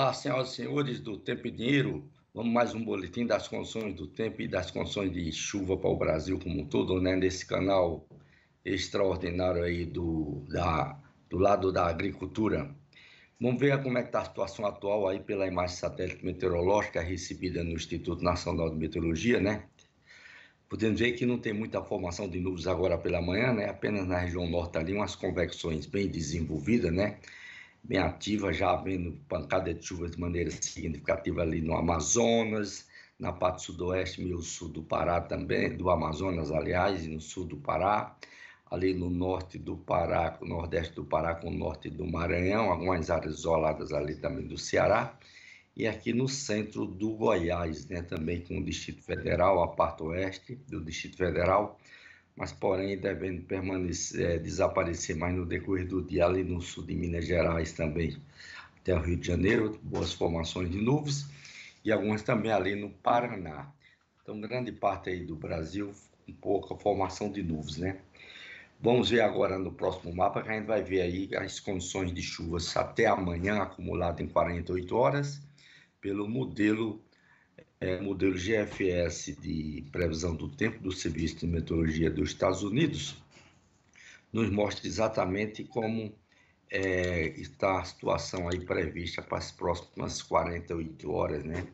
Olá, senhoras e senhores do Tempo e Dinheiro. Vamos mais um boletim das condições do tempo e das condições de chuva para o Brasil como um todo, né? Nesse canal extraordinário aí do, da, do lado da agricultura. Vamos ver como é que está a situação atual aí pela imagem satélite meteorológica recebida no Instituto Nacional de Meteorologia, né? Podemos ver que não tem muita formação de nuvens agora pela manhã, né? Apenas na região norte ali, umas convecções bem desenvolvidas, né? bem ativa, já havendo pancada de chuva de maneira significativa ali no Amazonas, na parte sudoeste, meio sul do Pará também, do Amazonas, aliás, e no sul do Pará, ali no norte do Pará, no nordeste do Pará com o norte do Maranhão, algumas áreas isoladas ali também do Ceará, e aqui no centro do Goiás, né, também com o Distrito Federal, a parte oeste do Distrito Federal, mas porém devendo permanecer, é, desaparecer mais no decorrer do dia ali no sul de Minas Gerais também, até o Rio de Janeiro, boas formações de nuvens, e algumas também ali no Paraná. Então, grande parte aí do Brasil, pouca formação de nuvens, né? Vamos ver agora no próximo mapa, que a gente vai ver aí as condições de chuvas até amanhã, acumulado em 48 horas, pelo modelo é modelo GFS de previsão do tempo do Serviço de Meteorologia dos Estados Unidos, nos mostra exatamente como é, está a situação aí prevista para as próximas 48 horas, né?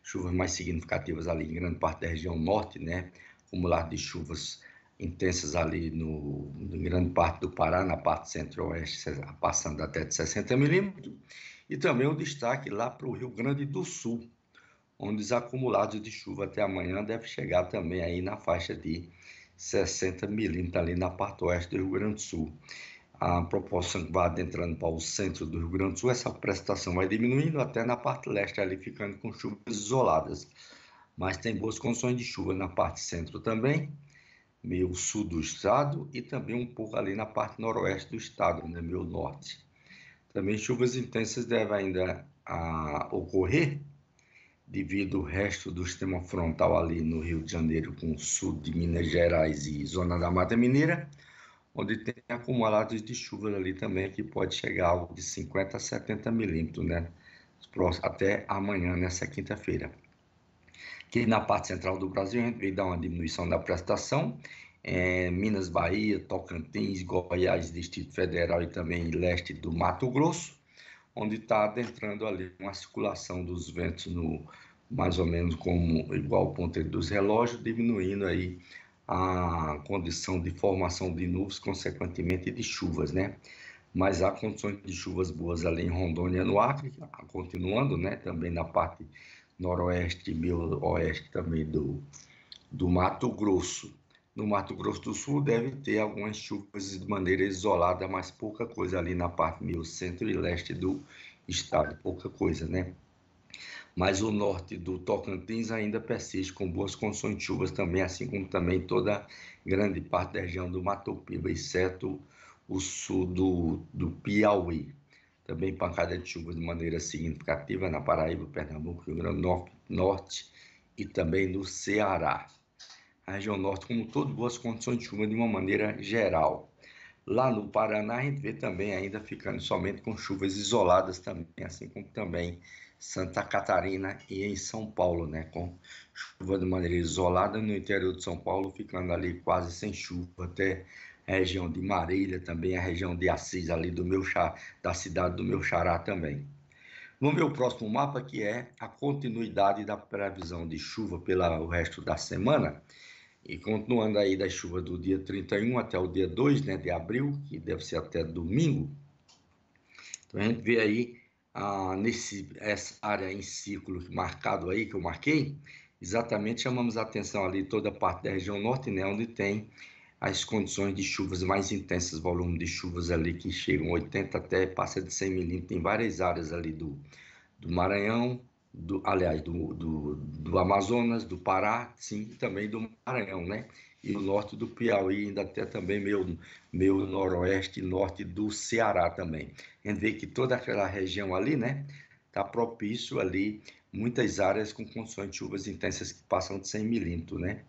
Chuvas mais significativas ali em grande parte da região norte, né? Acumular de chuvas intensas ali no, no grande parte do Pará, na parte centro-oeste, passando até de 60 milímetros, e também o destaque lá para o Rio Grande do Sul, onde os acumulados de chuva até amanhã devem chegar também aí na faixa de 60 milímetros ali na parte oeste do Rio Grande do Sul. A proporção que vai adentrando para o centro do Rio Grande do Sul, essa precipitação vai diminuindo até na parte leste ali, ficando com chuvas isoladas. Mas tem boas condições de chuva na parte centro também, meio sul do estado e também um pouco ali na parte noroeste do estado, né, meio norte. Também chuvas intensas devem ainda a, ah, ocorrer devido ao resto do sistema frontal ali no Rio de Janeiro, com o sul de Minas Gerais e zona da Mata Mineira, onde tem acumulados de chuva ali também, que pode chegar algo de 50 a 70 milímetros, né? Até amanhã, nessa quinta-feira. Que na parte central do Brasil, a gente veio dar uma diminuição da prestação. É, Minas, Bahia, Tocantins, Goiás, Distrito Federal e também leste do Mato Grosso onde está adentrando ali uma circulação dos ventos no mais ou menos como igual ao ponteiro dos relógios, diminuindo aí a condição de formação de nuvens, consequentemente de chuvas, né? Mas há condições de chuvas boas ali em Rondônia, no Acre, continuando, né? Também na parte noroeste e meio oeste também do, do Mato Grosso no Mato Grosso do Sul deve ter algumas chuvas de maneira isolada, mas pouca coisa ali na parte meio centro e leste do estado, pouca coisa, né? Mas o norte do Tocantins ainda persiste com boas condições de chuvas também, assim como também toda grande parte da região do Mato Piba, exceto o sul do, do Piauí. Também pancada de chuvas de maneira significativa na Paraíba, Pernambuco, Rio Grande do Norte e também no Ceará a região norte como um todo, boas condições de chuva de uma maneira geral. Lá no Paraná, a gente vê também ainda ficando somente com chuvas isoladas também, assim como também Santa Catarina e em São Paulo, né? Com chuva de maneira isolada no interior de São Paulo, ficando ali quase sem chuva até a região de Marília também, a região de Assis ali do meu da cidade do meu xará também. No meu próximo mapa, que é a continuidade da previsão de chuva pelo resto da semana, e continuando aí da chuva do dia 31 até o dia 2 né, de abril, que deve ser até domingo, então a gente vê aí ah, nesse, essa área em círculo marcado aí, que eu marquei, exatamente chamamos a atenção ali toda a parte da região norte, né, onde tem as condições de chuvas mais intensas, volume de chuvas ali que chegam 80 até passa de 100 milímetros em várias áreas ali do, do Maranhão, do, aliás, do, do, do, Amazonas, do Pará, sim, e também do Maranhão, né? E o norte do Piauí, ainda até também meio, meio noroeste e norte do Ceará também. A gente vê que toda aquela região ali, né? Está propício ali muitas áreas com condições de chuvas intensas que passam de 100 milímetros, né?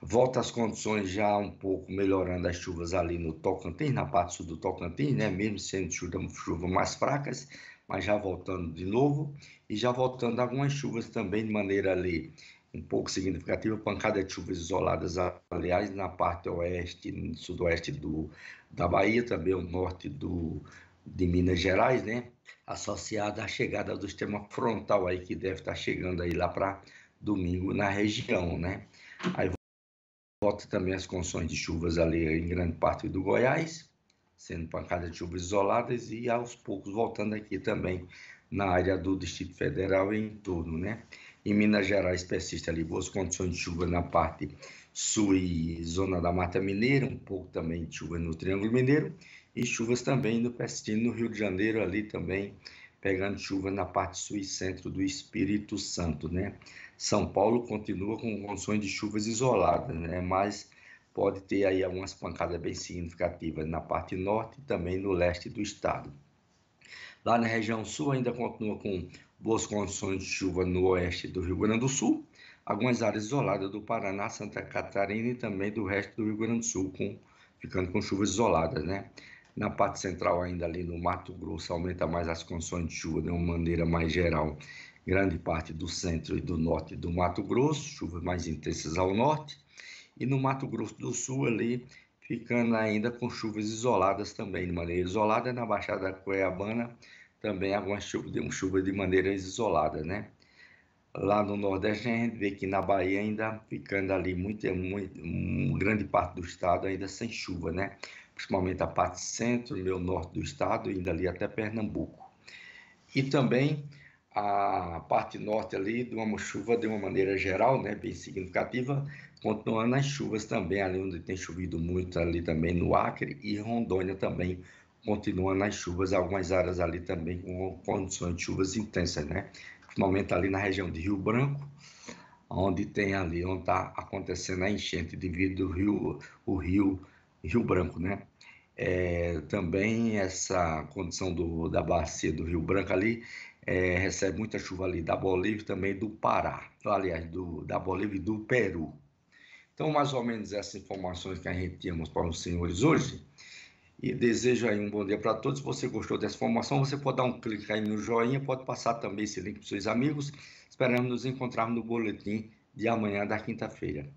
Volta as condições já um pouco melhorando as chuvas ali no Tocantins, na parte sul do Tocantins, né? Mesmo sendo chuva, chuva mais fracas, mas já voltando de novo, e já voltando algumas chuvas também de maneira ali um pouco significativa, pancada de chuvas isoladas, aliás, na parte oeste, sudoeste do, da Bahia, também o norte do, de Minas Gerais, né? associada à chegada do sistema frontal aí que deve estar chegando aí lá para domingo na região, né? Aí volta também as condições de chuvas ali em grande parte do Goiás, sendo pancada de chuva isoladas e aos poucos voltando aqui também na área do Distrito Federal e em torno, né? Em Minas Gerais persiste ali boas condições de chuva na parte sul e zona da Mata Mineira, um pouco também de chuva no Triângulo Mineiro e chuvas também no Pestino, no Rio de Janeiro ali também pegando chuva na parte sul e centro do Espírito Santo, né? São Paulo continua com condições de chuvas isoladas, né? Mas pode ter aí algumas pancadas bem significativas na parte norte e também no leste do estado. Lá na região sul ainda continua com boas condições de chuva no oeste do Rio Grande do Sul, algumas áreas isoladas do Paraná, Santa Catarina e também do resto do Rio Grande do Sul, com, ficando com chuvas isoladas, né? Na parte central, ainda ali no Mato Grosso, aumenta mais as condições de chuva de uma maneira mais geral. Grande parte do centro e do norte do Mato Grosso, chuvas mais intensas ao norte, e no Mato Grosso do Sul ali ficando ainda com chuvas isoladas também, de maneira isolada na Baixada Cuiabana também algumas chuvas, chuva de maneira isolada, né? Lá no Nordeste a gente vê que na Bahia ainda ficando ali muito, é muito um grande parte do estado ainda sem chuva, né? Principalmente a parte centro, meio norte do estado, ainda ali até Pernambuco. E também a parte norte ali de uma chuva de uma maneira geral, né, bem significativa, Continuando as chuvas também, ali onde tem chovido muito, ali também no Acre e Rondônia também, continuando as chuvas, algumas áreas ali também com condições de chuvas intensas, né? Principalmente ali na região de Rio Branco, onde tem ali, onde está acontecendo a enchente devido ao rio, o rio, rio Branco, né? É, também essa condição do, da bacia do Rio Branco ali é, recebe muita chuva ali da Bolívia também do Pará, aliás, do, da Bolívia e do Peru. Então, mais ou menos essas informações que a gente temos para os senhores hoje. E desejo aí um bom dia para todos. Se você gostou dessa informação, você pode dar um clique aí no joinha, pode passar também esse link para seus amigos. Esperamos nos encontrarmos no boletim de amanhã da quinta-feira.